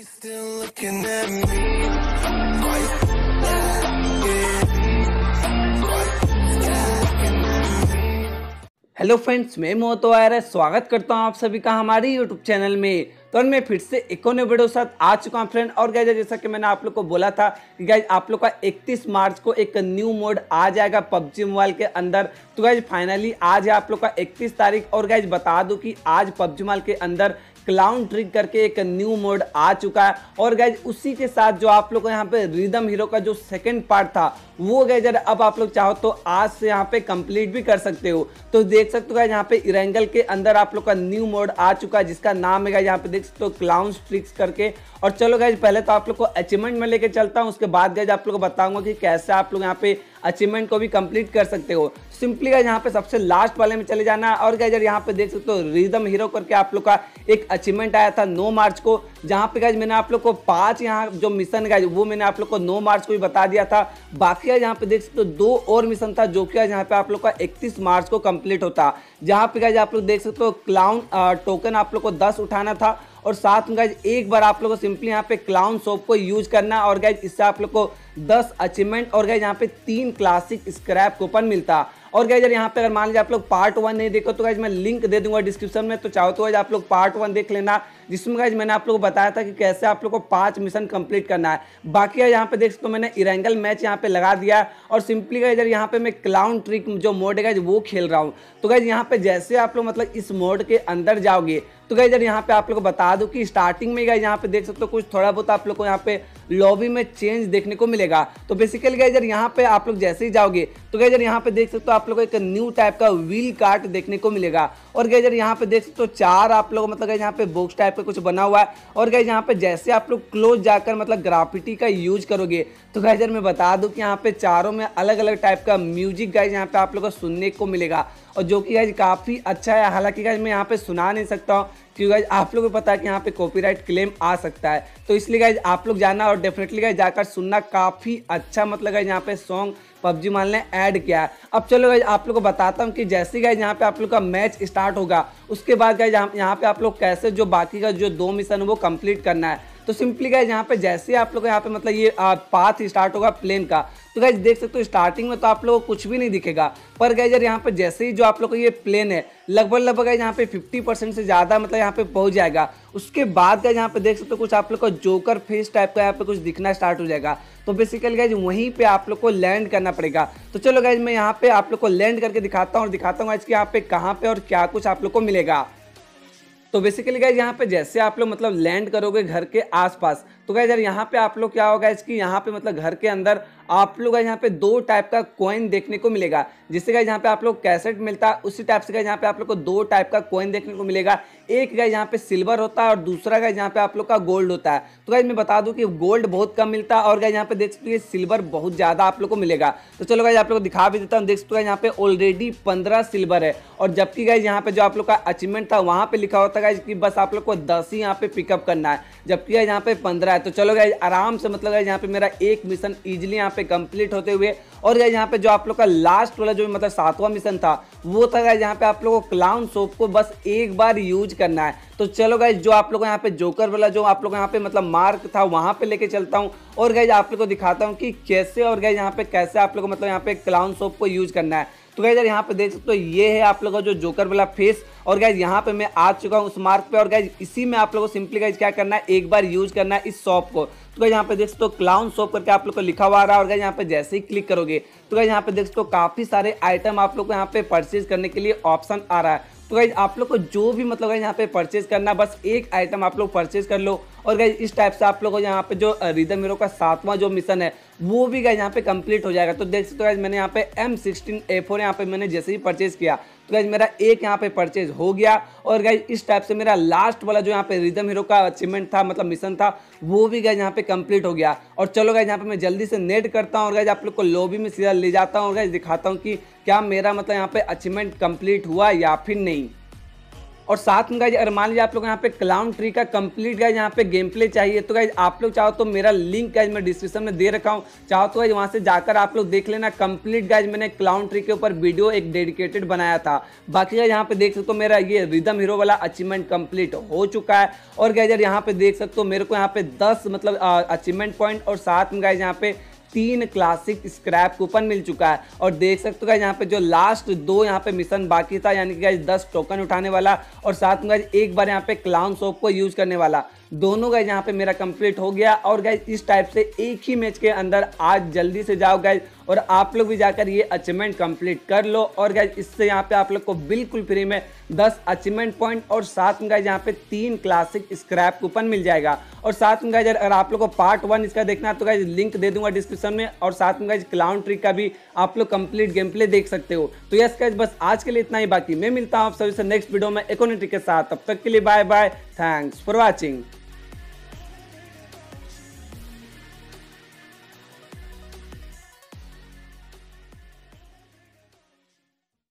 hello friends मैं मोहतो आयर स्वागत करता हूं आप सभी का हमारे यूट्यूब चैनल में तो मैं फिर से एक न्यू वीडियो के साथ आ चुका हूँ फ्रेंड और गैज जैसा कि मैंने आप लोग को बोला था कि गैज आप लोग का 31 मार्च को एक न्यू मोड आ जाएगा पबजी मोबाइल के अंदर तो गैज फाइनली आज है आप लोग का 31 तारीख और गैज बता दूँ कि आज पबजी मोबाइल के अंदर क्लाउन ट्रिक करके एक न्यू मोड आ चुका है और गैज उसी के साथ जो आप लोग यहाँ पे रिदम हीरो का जो सेकंड पार्ट था वो गैज अब आप लोग चाहो तो आज से यहाँ पे कंप्लीट भी कर सकते हो तो देख सकते हो गैज यहाँ पे इरेंगल के अंदर आप लोग का न्यू मोड आ चुका है जिसका नाम है यहाँ पे ट्रिक्स तो क्लाउंस ट्रिक्स करके और चलो गाइज पहले तो आप लोग को अचीवमेंट में लेके चलता हूँ उसके बाद गाइज आप लोग को बताऊंगा कि कैसे आप लोग यहाँ पे अचीवमेंट को भी कंप्लीट कर सकते हो सिंपली गाइज यहाँ पे सबसे लास्ट वाले में चले जाना और गाइज यहाँ पे देख सकते हो रिदम हीरो करके आप लोग का एक अचीवमेंट आया था नौ मार्च को जहाँ पे गाइज मैंने आप लोग को पांच यहाँ जो मिशन गाइज वो मैंने आप लोग को नौ मार्च को भी बता दिया था बाकी यहाँ पे देख सकते हो दो और मिशन था जो कि आज यहाँ पे आप लोग का इकतीस मार्च को कम्प्लीट होता जहाँ पे गाइज आप लोग देख सकते हो क्लाउन टोकन आप लोग को दस उठाना था और साथ में गाइज एक बार आप लोग को सिंपली यहाँ पे क्लाउन सोप को यूज करना और गाइज इससे आप लोग को दस अचीवमेंट और गाइज यहाँ पे तीन क्लासिक स्क्रैप कूपन मिलता और गाइज यहाँ पे अगर मान लीजिए आप लोग पार्ट वन नहीं देखो तो गाइज मैं लिंक दे दूंगा डिस्क्रिप्शन में तो चाहो तो गाइज आप लोग पार्ट वन देख लेना जिसमें गाइज मैंने आप लोग को बताया था कि कैसे आप लोग को पांच मिशन कंप्लीट करना है बाकी यहाँ पे देख सकते हो मैंने इरेंगल मैच यहाँ पे लगा दिया और सिंपली गाइज यहाँ पे मैं क्लाउन ट्रिक जो मोड है गाइज वो खेल रहा हूँ तो गाइज यहाँ पे जैसे आप लोग मतलब इस मोड के अंदर जाओगे तो गाइज यहाँ पे आप लोग को बता दूँ कि स्टार्टिंग में गाइज यहाँ पे देख सकते हो कुछ थोड़ा बहुत आप लोग को यहाँ पे लॉबी में चेंज देखने को मिलेगा तो बेसिकली गाइजर यहाँ पे आप लोग जैसे ही जाओगे तो गाइजर यहाँ पे देख सकते हो आप लोग एक न्यू टाइप का व्हील कार्ट देखने को मिलेगा और गाइजर यहाँ पे देख सकते हो चार आप लोग मतलब यहाँ पे बॉक्स टाइप का कुछ बना हुआ है और गाइज यहाँ पे जैसे आप लोग क्लोज जाकर मतलब ग्राफिटी का यूज करोगे तो गाइजर मैं बता दूँ कि यहाँ पे चारों में अलग अलग टाइप का म्यूजिक गाइज यहाँ पे आप लोग को सुनने को मिलेगा और जो कि गाइज काफ़ी अच्छा है हालांकि गाइज मैं यहाँ पे सुना नहीं सकता हूँ क्योंकि गाइज आप लोग को पता है कि यहाँ पे कॉपीराइट क्लेम आ सकता है तो इसलिए गाइज आप लोग जाना और डेफिनेटली गाइज जाकर सुनना काफ़ी अच्छा मतलब है यहाँ पे सॉन्ग पबजी माल ने ऐड किया है अब चलो गाइज आप लोग को बताता हूँ कि जैसे गाइज यहाँ पे आप लोग का मैच स्टार्ट होगा उसके बाद गाइज यहाँ पे आप लोग कैसे जो बाकी का जो दो मिशन वो कम्प्लीट करना है तो सिंपली गाइज यहाँ पे जैसे आप लोग यहाँ पे मतलब ये पाथ स्टार्ट होगा प्लेन का तो गाइज देख सकते हो स्टार्टिंग में तो आप लोगों को कुछ भी नहीं दिखेगा पर गाइज यार यहाँ पे जैसे ही जो आप लोग को ये प्लेन है लगभग लगभग गाइज यहाँ पे 50 परसेंट से ज़्यादा मतलब यहाँ पे पहुँच जाएगा उसके बाद गाइज यहाँ पे देख सकते हो कुछ आप लोग का जोकर फेस टाइप का यहाँ पे कुछ दिखना स्टार्ट हो जाएगा तो बेसिकली गाइज वहीं पे आप लोग को लैंड करना पड़ेगा तो चलो गाइज मैं यहाँ पे आप लोग को लैंड करके दिखाता हूँ और दिखाता हूँ आज कि यहाँ पे कहाँ पे और क्या कुछ आप लोग को मिलेगा तो बेसिकली गाइज यहाँ पे जैसे आप लोग मतलब लैंड करोगे घर के आसपास तो गाइज यार यहाँ पे आप लोग क्या होगा इसकी यहाँ पे मतलब घर के अंदर आप लोग का यहाँ पे दो टाइप का कॉइन देखने को मिलेगा जिससे का यहाँ पे आप लोग कैसेट मिलता है उसी टाइप से का यहाँ पे आप लोग को दो टाइप का कॉइन देखने को मिलेगा एक का यहाँ पे सिल्वर होता है और दूसरा का यहाँ पे आप लोग का गोल्ड होता है तो गाइज मैं बता दूँ कि गोल्ड बहुत कम मिलता है और गाइज यहाँ पे देख सकते हो सिल्वर बहुत ज़्यादा आप लोग को मिलेगा तो चलो गाइज आप लोग को दिखा भी देता हूँ देख सकते हो यहाँ पे ऑलरेडी पंद्रह सिल्वर है और जबकि गाइज यहाँ पे जो आप लोग का अचीवमेंट था वहाँ पे लिखा होता गाइज कि बस आप लोग को दस ही यहाँ पे पिकअप करना है जबकि यहाँ पे पंद्रह है तो चलो गाइज आराम से मतलब यहाँ पे मेरा एक मिशन ईजिली यहाँ पे पे कंप्लीट होते हुए और गाइज यहाँ पे जो आप लोग का लास्ट वाला जो मतलब सातवां मिशन था वो था गाइज यहाँ पे आप लोगों को क्लाउन सोप को बस एक बार यूज करना है तो चलो गाइज जो आप लोग यहाँ पे जोकर वाला जो आप लोग यहाँ पे मतलब मार्क था वहाँ पे लेके चलता हूँ और गाइज आप लोग को दिखाता हूँ कि कैसे और गाइज यहाँ पे कैसे आप लोग मतलब यहाँ पे क्लाउन सोप को यूज करना है तो गाइज यहाँ पे देख सकते हो ये है आप लोगों का जो जोकर वाला फेस और गाइज यहाँ पे मैं आ चुका हूँ उस मार्क पे और गाइज इसी में आप लोगों को सिंपली गाइज क्या करना है एक बार यूज करना है इस सॉप को तो क्या यहाँ पे देख सकते हो क्लाउन शॉप करके आप लोग को लिखा हुआ रहा है और क्या यहाँ पे जैसे ही क्लिक करोगे तो क्या यहाँ पे देख सकते हो काफ़ी सारे आइटम आप लोग को यहाँ पे परचेज करने के लिए ऑप्शन आ रहा है तो गाइज आप लोग को जो भी मतलब यहाँ पे परचेज करना बस एक आइटम आप लोग परचेज कर लो और गाइज इस टाइप से आप लोग को यहाँ पे जो रिदम हीरो का सातवां जो मिशन है वो भी गाइज यहाँ पे कंप्लीट हो जाएगा तो देख सकते हो गाइज मैंने यहाँ पे एम सिक्सटीन ए फोर यहाँ पे मैंने जैसे ही परचेज किया तो गाइज मेरा एक यहाँ पे परचेज हो गया और गाइज इस टाइप से मेरा लास्ट वाला जो यहाँ पे रिदम हीरो का अचीवमेंट था मतलब मिशन था वो भी गाइज यहाँ पे कंप्लीट हो गया और चलो गाइज यहाँ पे मैं जल्दी से नेट करता हूँ और गाइज आप लोग को लॉबी में सीधा ले जाता हूँ और गाइज दिखाता हूँ कि क्या मेरा मतलब यहाँ पे अचीवमेंट कंप्लीट हुआ या फिर नहीं और साथ में गाइज अगर मान लीजिए आप लोग यहाँ पे क्लाउन ट्री का कंप्लीट गाइज यहाँ पे गेम प्ले चाहिए तो गाइज आप लोग चाहो तो मेरा लिंक गाइज मैं डिस्क्रिप्शन में दे रखा हूँ चाहो तो गाइज वहाँ से जाकर आप लोग देख लेना कंप्लीट गाइज मैंने क्लाउन ट्री के ऊपर वीडियो एक डेडिकेटेड बनाया था बाकी गाइज यहाँ पे देख सकते हो मेरा ये रिदम हीरो वाला अचीवमेंट कम्प्लीट हो चुका है और गाइजर यहाँ पे देख सकते हो मेरे को यहाँ पे दस मतलब अचीवमेंट पॉइंट और साथ में गाइज यहाँ पे तीन क्लासिक स्क्रैप कूपन मिल चुका है और देख सकते हो यहाँ पे जो लास्ट दो यहाँ पे मिशन बाकी था यानी कि गाइज दस टोकन उठाने वाला और साथ में एक बार यहाँ पे क्लाउन सॉप को यूज करने वाला दोनों गाइज यहाँ पे मेरा कंप्लीट हो गया और गाइज इस टाइप से एक ही मैच के अंदर आज जल्दी से जाओ गाइज और आप लोग भी जाकर ये अचीवमेंट कंप्लीट कर लो और गाइज इससे यहाँ पे आप लोग को बिल्कुल फ्री में 10 अचीवमेंट पॉइंट और साथ में गाइज यहाँ पे तीन क्लासिक स्क्रैप कूपन मिल जाएगा और साथ में गाइज अगर आप लोग को पार्ट वन इसका देखना है तो गाइज लिंक दे दूंगा डिस्क्रिप्शन में और साथ में गाइज क्लाउन ट्रिक का भी आप लोग कंप्लीट गेम प्ले देख सकते हो तो यस गाइज बस आज के लिए इतना ही बाकी मैं मिलता हूँ आप सभी से नेक्स्ट वीडियो में इकोनॉमिक के साथ तब तक के लिए bye bye thanks for watching